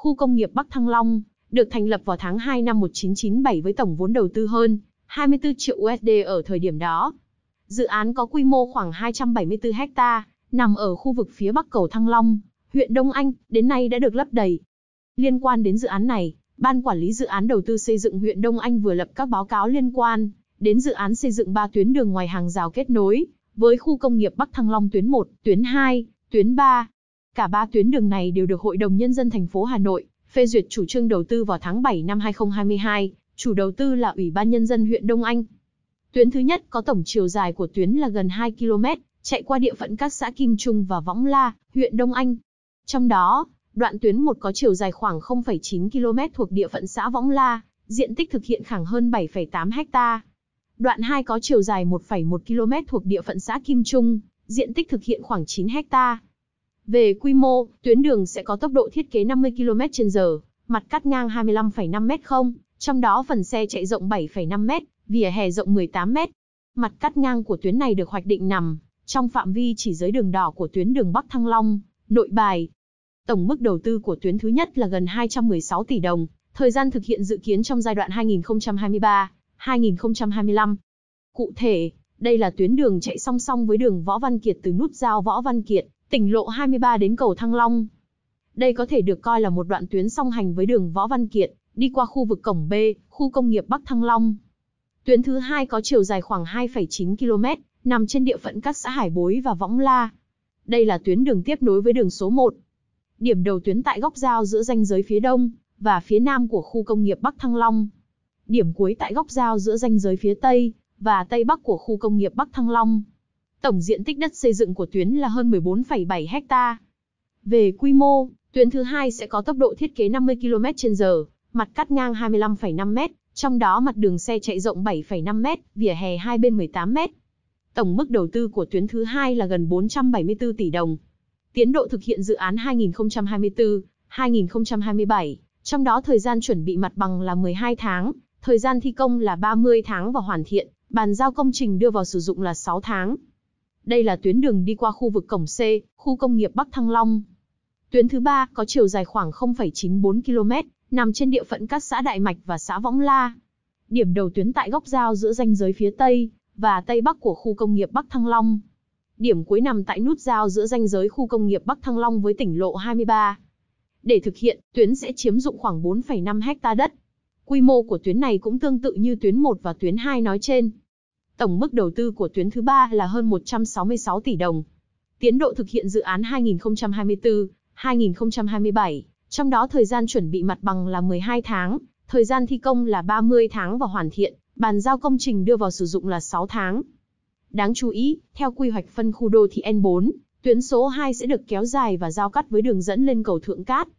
Khu công nghiệp Bắc Thăng Long được thành lập vào tháng 2 năm 1997 với tổng vốn đầu tư hơn 24 triệu USD ở thời điểm đó. Dự án có quy mô khoảng 274 ha, nằm ở khu vực phía bắc cầu Thăng Long, huyện Đông Anh, đến nay đã được lấp đầy. Liên quan đến dự án này, Ban Quản lý Dự án Đầu tư xây dựng huyện Đông Anh vừa lập các báo cáo liên quan đến dự án xây dựng 3 tuyến đường ngoài hàng rào kết nối với khu công nghiệp Bắc Thăng Long tuyến 1, tuyến 2, tuyến 3, Cả ba tuyến đường này đều được Hội đồng Nhân dân thành phố Hà Nội phê duyệt chủ trương đầu tư vào tháng 7 năm 2022, chủ đầu tư là Ủy ban Nhân dân huyện Đông Anh. Tuyến thứ nhất có tổng chiều dài của tuyến là gần 2 km, chạy qua địa phận các xã Kim Trung và Võng La, huyện Đông Anh. Trong đó, đoạn tuyến 1 có chiều dài khoảng 0,9 km thuộc địa phận xã Võng La, diện tích thực hiện khoảng hơn 7,8 ha. Đoạn 2 có chiều dài 1,1 km thuộc địa phận xã Kim Trung, diện tích thực hiện khoảng 9 ha. Về quy mô, tuyến đường sẽ có tốc độ thiết kế 50 km/h, mặt cắt ngang 25,5 m không, trong đó phần xe chạy rộng 7,5 m, vỉa hè rộng 18 m. Mặt cắt ngang của tuyến này được hoạch định nằm trong phạm vi chỉ giới đường đỏ của tuyến đường Bắc Thăng Long, Nội Bài. Tổng mức đầu tư của tuyến thứ nhất là gần 216 tỷ đồng, thời gian thực hiện dự kiến trong giai đoạn 2023-2025. Cụ thể, đây là tuyến đường chạy song song với đường Võ Văn Kiệt từ nút giao Võ Văn Kiệt tỉnh lộ 23 đến cầu Thăng Long. Đây có thể được coi là một đoạn tuyến song hành với đường Võ Văn Kiệt, đi qua khu vực cổng B, khu công nghiệp Bắc Thăng Long. Tuyến thứ hai có chiều dài khoảng 2,9 km, nằm trên địa phận các xã Hải Bối và Võng La. Đây là tuyến đường tiếp nối với đường số 1. Điểm đầu tuyến tại góc giao giữa ranh giới phía đông và phía nam của khu công nghiệp Bắc Thăng Long. Điểm cuối tại góc giao giữa ranh giới phía tây và tây bắc của khu công nghiệp Bắc Thăng Long. Tổng diện tích đất xây dựng của tuyến là hơn 14,7 ha. Về quy mô, tuyến thứ hai sẽ có tốc độ thiết kế 50 km/h, mặt cắt ngang 25,5 m, trong đó mặt đường xe chạy rộng 7,5 m, vỉa hè hai bên 18 m. Tổng mức đầu tư của tuyến thứ hai là gần 474 tỷ đồng. Tiến độ thực hiện dự án 2024-2027, trong đó thời gian chuẩn bị mặt bằng là 12 tháng, thời gian thi công là 30 tháng và hoàn thiện, bàn giao công trình đưa vào sử dụng là 6 tháng. Đây là tuyến đường đi qua khu vực cổng C, khu công nghiệp Bắc Thăng Long. Tuyến thứ ba có chiều dài khoảng 0,94 km, nằm trên địa phận các xã Đại Mạch và xã Võng La. Điểm đầu tuyến tại góc giao giữa ranh giới phía Tây và Tây Bắc của khu công nghiệp Bắc Thăng Long. Điểm cuối nằm tại nút giao giữa ranh giới khu công nghiệp Bắc Thăng Long với tỉnh lộ 23. Để thực hiện, tuyến sẽ chiếm dụng khoảng 4,5 hecta đất. Quy mô của tuyến này cũng tương tự như tuyến 1 và tuyến 2 nói trên, Tổng mức đầu tư của tuyến thứ ba là hơn 166 tỷ đồng. Tiến độ thực hiện dự án 2024-2027, trong đó thời gian chuẩn bị mặt bằng là 12 tháng, thời gian thi công là 30 tháng và hoàn thiện, bàn giao công trình đưa vào sử dụng là 6 tháng. Đáng chú ý, theo quy hoạch phân khu đô thị N4, tuyến số 2 sẽ được kéo dài và giao cắt với đường dẫn lên cầu Thượng Cát,